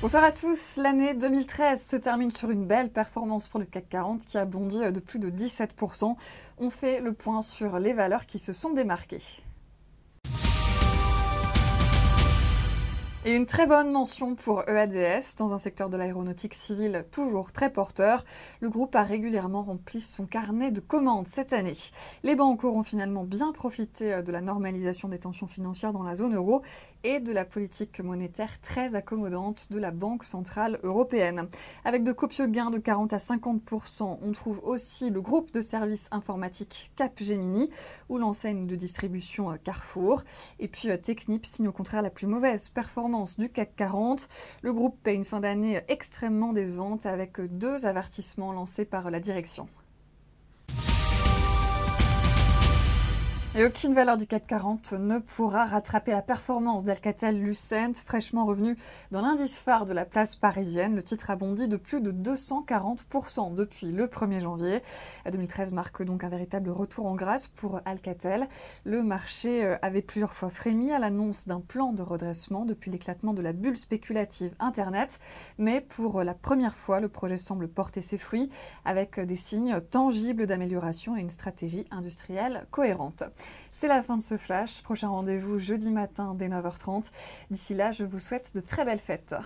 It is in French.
Bonsoir à tous. L'année 2013 se termine sur une belle performance pour le CAC 40 qui a bondi de plus de 17%. On fait le point sur les valeurs qui se sont démarquées. Et une très bonne mention pour EADS, dans un secteur de l'aéronautique civile toujours très porteur. Le groupe a régulièrement rempli son carnet de commandes cette année. Les banques auront finalement bien profité euh, de la normalisation des tensions financières dans la zone euro et de la politique monétaire très accommodante de la Banque centrale européenne. Avec de copieux gains de 40 à 50%, on trouve aussi le groupe de services informatiques Capgemini ou l'enseigne de distribution euh, Carrefour. Et puis euh, Technip signe au contraire la plus mauvaise performance du CAC 40. Le groupe paie une fin d'année extrêmement décevante avec deux avertissements lancés par la direction. Et aucune valeur du CAC 40 ne pourra rattraper la performance d'Alcatel-Lucent, fraîchement revenu dans l'indice phare de la place parisienne. Le titre a bondi de plus de 240% depuis le 1er janvier. 2013 marque donc un véritable retour en grâce pour Alcatel. Le marché euh, avait plusieurs fois frémi à l'annonce d'un plan de redressement depuis l'éclatement de la bulle spéculative Internet. Mais pour la première fois, le projet semble porter ses fruits avec des signes tangibles d'amélioration et une stratégie industrielle cohérente. C'est la fin de ce flash. Prochain rendez-vous jeudi matin dès 9h30. D'ici là, je vous souhaite de très belles fêtes.